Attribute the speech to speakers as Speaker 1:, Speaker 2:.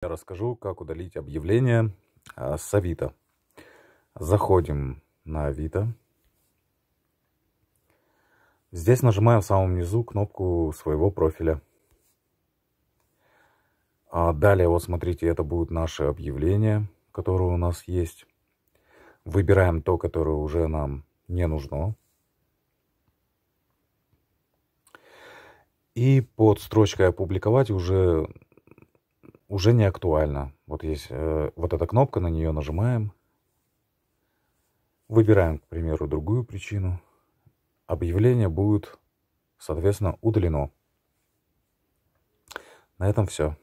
Speaker 1: Я расскажу, как удалить объявление
Speaker 2: а, с Авито. Заходим на Авито. Здесь нажимаем в самом низу кнопку своего профиля. А далее, вот смотрите, это будет наше объявление, которое у нас есть. Выбираем то, которое уже нам не нужно. И под строчкой «Опубликовать» уже уже не актуально. Вот есть э, вот эта кнопка, на нее нажимаем. Выбираем, к примеру, другую причину. Объявление будет, соответственно, удалено. На этом все.